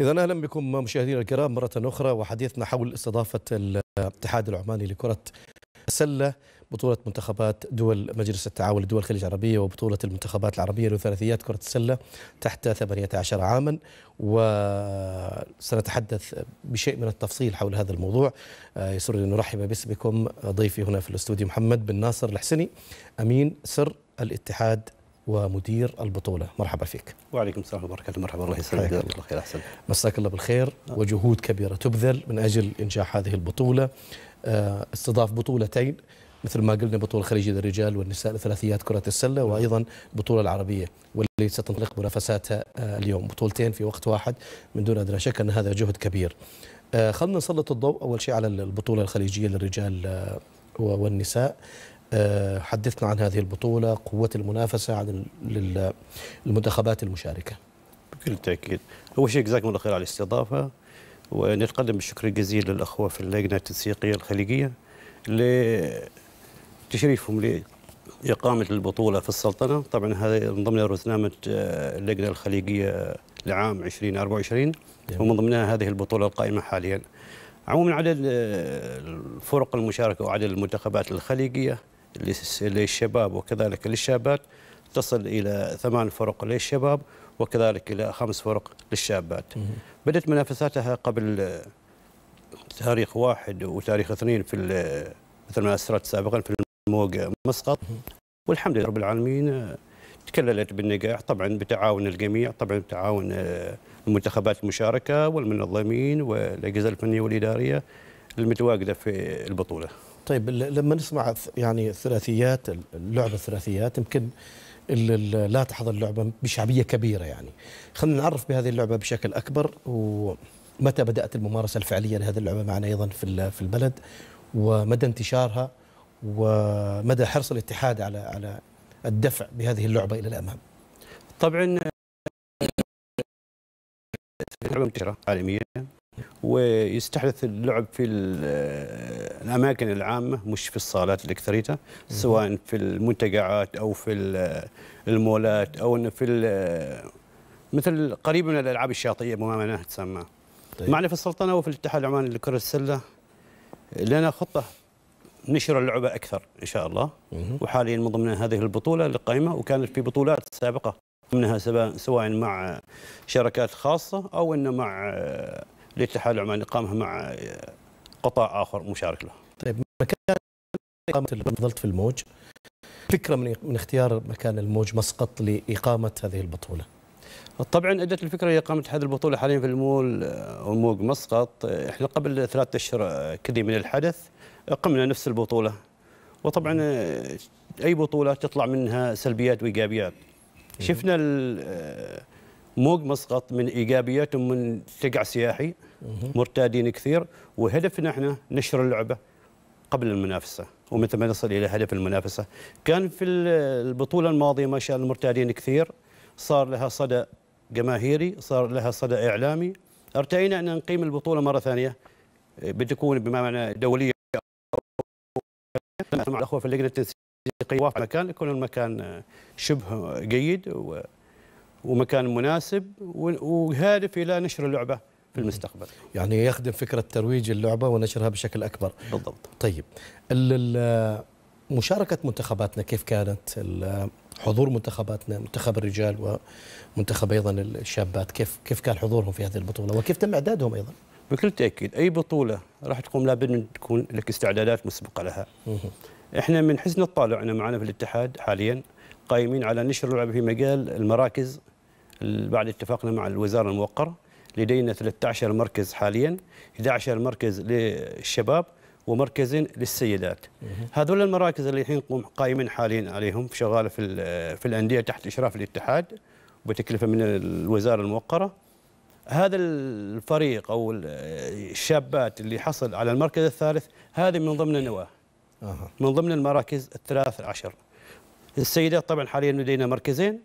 إذا أهلا بكم مشاهدينا الكرام مرة أخرى وحديثنا حول استضافة الاتحاد العماني لكرة السلة بطولة منتخبات دول مجلس التعاون لدول الخليج العربية وبطولة المنتخبات العربية لثلاثيات كرة السلة تحت 18 عاما وسنتحدث بشيء من التفصيل حول هذا الموضوع آه، يسرني أن أرحب باسمكم ضيفي هنا في الاستوديو محمد بن ناصر الحسني أمين سر الاتحاد ومدير البطوله مرحبا فيك وعليكم السلام وبركاته مرحبا الله يسلمك الله خير احسن مساك الله بالخير نعم. وجهود كبيره تبذل من اجل انجاح هذه البطوله آه، استضاف بطولتين مثل ما قلنا بطوله خليجيه للرجال والنساء لثلاثيات كره السله نعم. وايضا البطوله العربيه واللي ستنطلق منافساتها آه، اليوم بطولتين في وقت واحد من دون ادنى شك ان هذا جهد كبير آه، خلنا نسلط الضوء اول شيء على البطوله الخليجيه للرجال والنساء آه، حدثنا عن هذه البطولة قوة المنافسة عن المنتخبات المشاركة بكل تأكيد أول شيء جزاكم الله خير على الاستضافة ونتقدم بالشكر الجزيل للأخوة في اللجنة التنسيقية الخليجية لتشريفهم لإقامة البطولة في السلطنة طبعا هذا من ضمن رزنامة آه، اللجنة الخليجية لعام 2024 ومن ضمنها هذه البطولة القائمة حاليا عموما عدد الفرق المشاركة وعدد المنتخبات الخليجية للشباب وكذلك للشابات تصل إلى ثمان فرق للشباب وكذلك إلى خمس فرق للشابات بدأت منافساتها قبل تاريخ واحد وتاريخ اثنين في مثل ما أسرت سابقا في الموقع مسقط والحمد لله رب العالمين تكللت بالنجاح طبعا بتعاون الجميع طبعا بتعاون آه، المنتخبات المشاركة والمنظمين والأجهزة الفنية والإدارية المتواجدة في البطولة طيب لما نسمع يعني الثلاثيات اللعبه الثلاثيات يمكن لا تحظى اللعبه بشعبيه كبيره يعني خلينا نعرف بهذه اللعبه بشكل اكبر ومتى بدات الممارسه الفعليه لهذه اللعبه معنا ايضا في في البلد ومدى انتشارها ومدى حرص الاتحاد على على الدفع بهذه اللعبه الى الامام طبعا لعبه منتشره عالميا ويستحدث اللعب في آه، الاماكن العامه مش في الصالات الاكثريته سواء في المنتجعات او في المولات او انه في آه، مثل قريب من الالعاب الشاطئيه بما تسمى طيب. معنا في السلطنه وفي الاتحاد العماني لكره السله لنا خطه نشر اللعبه اكثر ان شاء الله وحاليا من ضمن هذه البطوله القائمه وكانت في بطولات سابقه منها سواء مع شركات خاصه او انه مع آه، للاتحاد العماني قامها مع قطاع اخر مشارك له. طيب مكان اقامه ظلت في الموج فكره من من اختيار مكان الموج مسقط لاقامه هذه البطوله. طبعا ادت الفكره هي اقامه هذه البطوله حاليا في المول وموج آه، مسقط آه، احنا قبل ثلاثة اشهر آه، كذي من الحدث قمنا نفس البطوله وطبعا اي بطوله تطلع منها سلبيات وايجابيات شفنا موج مسقط من ايجابياتهم من تقع سياحي مرتادين كثير وهدفنا احنا نشر اللعبه قبل المنافسه ومتى ما نصل الى هدف المنافسه كان في البطوله الماضيه ما شاء الله مرتادين كثير صار لها صدى جماهيري صار لها صدى اعلامي ارتئينا ان نقيم البطوله مره ثانيه بتكون بما معنى دوليه مع الاخوه في اللجنه التنسيقيه وافق مكان يكون المكان شبه جيد و ومكان مناسب وهادف الى نشر اللعبه في المستقبل. يعني يخدم فكره ترويج اللعبه ونشرها بشكل اكبر. بالضبط. طيب مشاركه منتخباتنا كيف كانت؟ حضور منتخباتنا منتخب الرجال ومنتخب ايضا الشابات كيف كيف كان حضورهم في هذه البطوله وكيف تم اعدادهم ايضا؟ بكل تاكيد اي بطوله راح تقوم لابد من تكون لك استعدادات مسبقه لها. احنا من حسن الطالع معنا في الاتحاد حاليا قائمين على نشر اللعبه في مجال المراكز بعد اتفاقنا مع الوزارة الموقرة لدينا 13 مركز حاليا 11 مركز للشباب ومركز للسيدات هذول المراكز اللي الحين قائمين حاليا عليهم شغاله في في الانديه تحت اشراف الاتحاد بتكلفه من الوزاره الموقره هذا الفريق او الشابات اللي حصل على المركز الثالث هذه من ضمن النواه من ضمن المراكز الثلاث عشر السيدات طبعا حاليا لدينا مركزين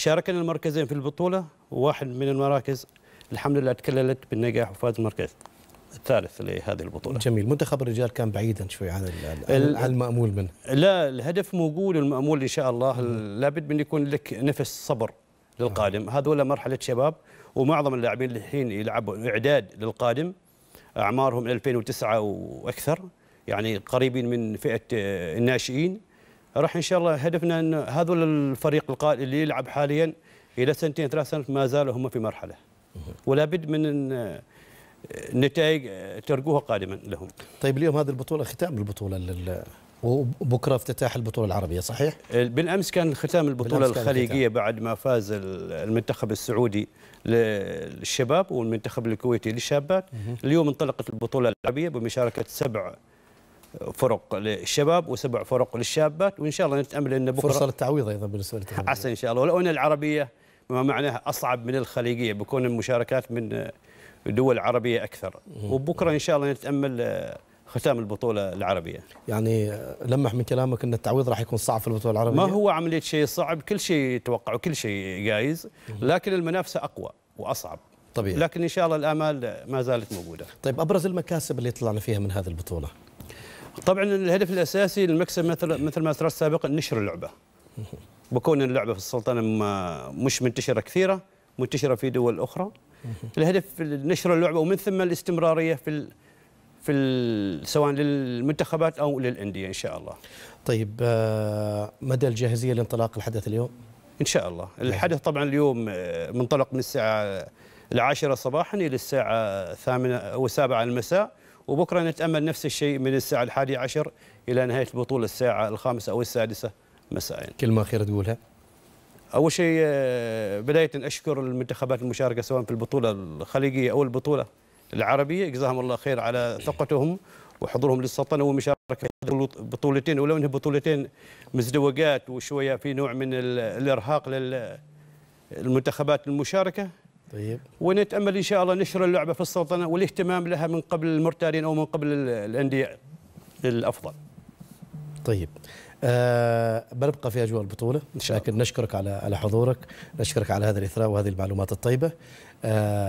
شاركنا المركزين في البطولة وواحد من المراكز الحمد لله تكللت بالنجاح وفاز المركز الثالث لهذه البطولة جميل منتخب الرجال كان بعيدا شوي عن عن المأمول منه لا الهدف موجود المأمول إن شاء الله لابد من يكون لك نفس صبر للقادم آه. هذول مرحلة شباب ومعظم اللاعبين الحين يلعبوا إعداد للقادم أعمارهم 2009 وأكثر يعني قريبين من فئة الناشئين راح ان شاء الله هدفنا ان هذول الفريق القائد اللي يلعب حاليا الى سنتين ثلاث سنوات ما زالوا هم في مرحله ولا بد من آه، نتائج آه، ترجوها قادما لهم. طيب اليوم هذه البطوله ختام البطوله لل وبكره افتتاح البطوله العربيه صحيح؟ بالامس كان ختام البطوله الخليجيه ختام. بعد ما فاز المنتخب السعودي للشباب والمنتخب الكويتي للشابات اليوم انطلقت البطوله العربيه بمشاركه سبع فرق للشباب وسبع فرق للشابات وان شاء الله نتامل ان بكره فرصه للتعويض ايضا بالنسبه للتعويض عسى ان شاء الله ولو ان العربيه ما معناها اصعب من الخليجيه بكون المشاركات من دول عربيه اكثر وبكره ان شاء الله نتامل آه، ختام البطولة العربية يعني آه، لمح من كلامك أن التعويض راح يكون صعب في البطولة العربية ما هو عملية شيء صعب كل شيء يتوقع وكل شيء جايز لكن المنافسة أقوى وأصعب طبيعي لكن إن شاء الله الآمال ما زالت موجودة طيب أبرز المكاسب اللي طلعنا فيها من هذه البطولة طبعا الهدف الاساسي للمكسب مثل مثل ما ذكرت سابقا نشر اللعبه بكون اللعبه في السلطنه مش منتشره كثيره منتشره في دول اخرى الهدف نشر اللعبه ومن ثم الاستمراريه في في سواء للمنتخبات او للانديه ان شاء الله. طيب آه، مدى الجاهزيه لانطلاق الحدث اليوم؟ ان شاء الله، الحدث طبعا اليوم آه، منطلق من الساعه العاشرة صباحا الى الساعه الثامنه او السابعه المساء وبكرة نتأمل نفس الشيء من الساعة الحادية عشر إلى نهاية البطولة الساعة الخامسة أو السادسة مساء كلمة أخيرة تقولها أول شيء آه، بداية أشكر المنتخبات المشاركة سواء في البطولة الخليجية أو البطولة العربية جزاهم الله خير على ثقتهم وحضورهم للسلطنه ومشاركه بطولتين ولو انها بطولتين مزدوجات وشويه في نوع من الارهاق للمنتخبات المشاركه طيب ونتامل ان شاء الله نشر اللعبه في السلطنه والاهتمام لها من قبل المرتادين او من قبل الانديه الافضل. طيب أه بنبقى في اجواء البطوله إن لكن نشكرك على على حضورك نشكرك على هذا الاثراء وهذه المعلومات الطيبه أه